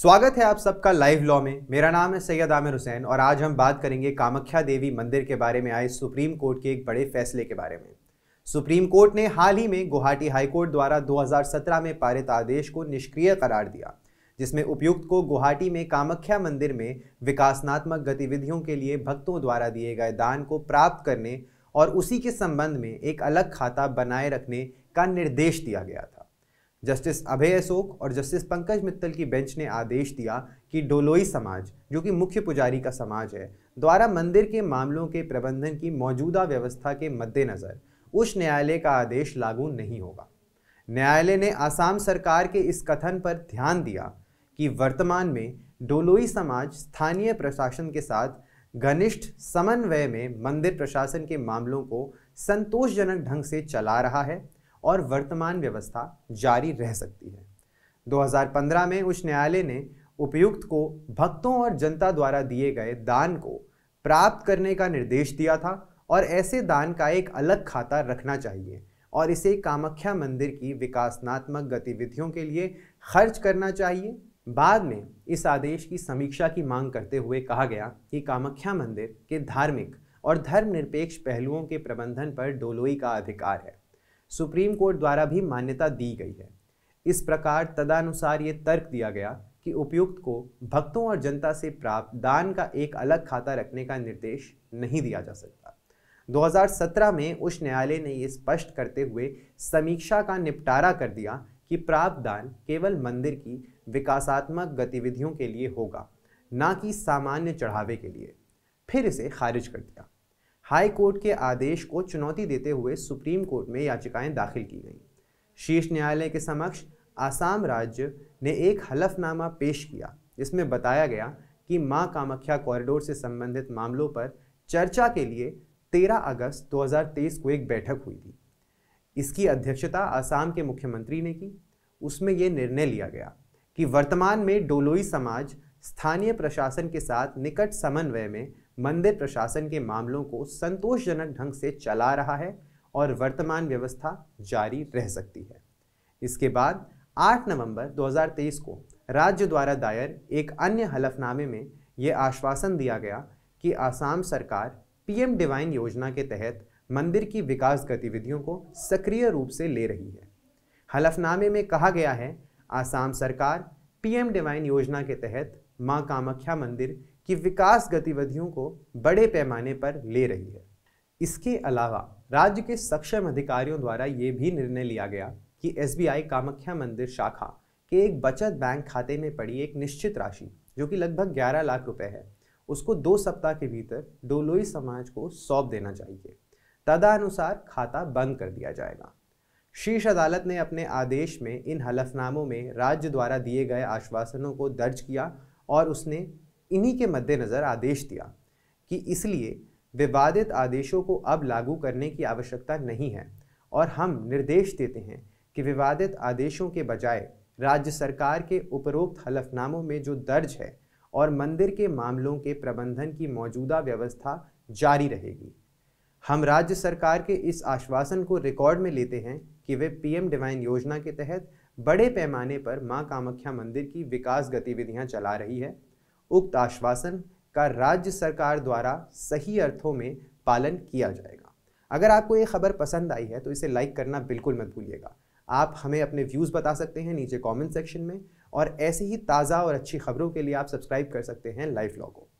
स्वागत है आप सबका लाइव लॉ में मेरा नाम है सैयद आमिर हुसैन और आज हम बात करेंगे कामाख्या देवी मंदिर के बारे में आए सुप्रीम कोर्ट के एक बड़े फैसले के बारे में सुप्रीम कोर्ट ने हाल ही में गुवाहाटी हाईकोर्ट द्वारा 2017 में पारित आदेश को निष्क्रिय करार दिया जिसमें उपयुक्त को गुवाहाटी में कामाख्या मंदिर में विकासनात्मक गतिविधियों के लिए भक्तों द्वारा दिए गए दान को प्राप्त करने और उसी के संबंध में एक अलग खाता बनाए रखने का निर्देश दिया गया था जस्टिस अभय अशोक और जस्टिस पंकज मित्तल की बेंच ने आदेश दिया कि डोलोई समाज जो कि मुख्य पुजारी का समाज है द्वारा मंदिर के मामलों के प्रबंधन की मौजूदा व्यवस्था के मद्देनज़र उच्च न्यायालय का आदेश लागू नहीं होगा न्यायालय ने आसाम सरकार के इस कथन पर ध्यान दिया कि वर्तमान में डोलोई समाज स्थानीय प्रशासन के साथ घनिष्ठ समन्वय में मंदिर प्रशासन के मामलों को संतोषजनक ढंग से चला रहा है और वर्तमान व्यवस्था जारी रह सकती है 2015 में उच्च न्यायालय ने उपयुक्त को भक्तों और जनता द्वारा दिए गए दान को प्राप्त करने का निर्देश दिया था और ऐसे दान का एक अलग खाता रखना चाहिए और इसे कामाख्या मंदिर की विकासनात्मक गतिविधियों के लिए खर्च करना चाहिए बाद में इस आदेश की समीक्षा की मांग करते हुए कहा गया कि कामाख्या मंदिर के धार्मिक और धर्मनिरपेक्ष पहलुओं के प्रबंधन पर डोलोई का अधिकार है सुप्रीम कोर्ट द्वारा भी मान्यता दी गई है इस प्रकार तदानुसार ये तर्क दिया गया कि उपयुक्त को भक्तों और जनता से प्राप्त दान का एक अलग खाता रखने का निर्देश नहीं दिया जा सकता 2017 में उच्च न्यायालय ने यह स्पष्ट करते हुए समीक्षा का निपटारा कर दिया कि प्राप्त दान केवल मंदिर की विकासात्मक गतिविधियों के लिए होगा ना कि सामान्य चढ़ावे के लिए फिर इसे खारिज कर दिया हाई कोर्ट के आदेश को चुनौती देते हुए सुप्रीम कोर्ट में याचिकाएं दाखिल की गईं शीर्ष न्यायालय के समक्ष आसाम राज्य ने एक हलफनामा पेश किया जिसमें बताया गया कि मां कामाख्या कॉरिडोर से संबंधित मामलों पर चर्चा के लिए 13 अगस्त 2023 को एक बैठक हुई थी इसकी अध्यक्षता आसाम के मुख्यमंत्री ने की उसमें यह निर्णय लिया गया कि वर्तमान में डोलोई समाज स्थानीय प्रशासन के साथ निकट समन्वय में मंदिर प्रशासन के मामलों को संतोषजनक ढंग से चला रहा है और वर्तमान व्यवस्था जारी रह सकती है इसके बाद 8 नवंबर 2023 को राज्य द्वारा दायर एक अन्य हलफनामे में ये आश्वासन दिया गया कि आसाम सरकार पीएम डिवाइन योजना के तहत मंदिर की विकास गतिविधियों को सक्रिय रूप से ले रही है हलफनामे में कहा गया है आसाम सरकार पीएम डिवाइन योजना के तहत मां कामाख्या मंदिर की विकास गतिविधियों को बड़े पैमाने पर ले रही है इसके अलावा राज्य के सक्षम अधिकारियों द्वारा ये भी निर्णय लिया गया कि एस कामाख्या मंदिर शाखा के एक बचत बैंक खाते में पड़ी एक निश्चित राशि जो कि लगभग 11 लाख रुपए है उसको दो सप्ताह के भीतर डोलोई समाज को सौंप देना चाहिए तदानुसार खाता बंद कर दिया जाएगा शीर्ष अदालत ने अपने आदेश में इन हलफनामों में राज्य द्वारा दिए गए आश्वासनों को दर्ज किया और उसने इन्हीं के मद्देनज़र आदेश दिया कि इसलिए विवादित आदेशों को अब लागू करने की आवश्यकता नहीं है और हम निर्देश देते हैं कि विवादित आदेशों के बजाय राज्य सरकार के उपरोक्त हलफनामों में जो दर्ज है और मंदिर के मामलों के प्रबंधन की मौजूदा व्यवस्था जारी रहेगी हम राज्य सरकार के इस आश्वासन को रिकॉर्ड में लेते हैं कि वे पीएम डिवाइन योजना के तहत बड़े पैमाने पर मां कामाख्या मंदिर की विकास गतिविधियां चला रही है उक्त आश्वासन का राज्य सरकार द्वारा सही अर्थों में पालन किया जाएगा अगर आपको ये खबर पसंद आई है तो इसे लाइक करना बिल्कुल मत भूलिएगा आप हमें अपने व्यूज़ बता सकते हैं नीचे कमेंट सेक्शन में और ऐसी ही ताज़ा और अच्छी खबरों के लिए आप सब्सक्राइब कर सकते हैं लाइव लॉ को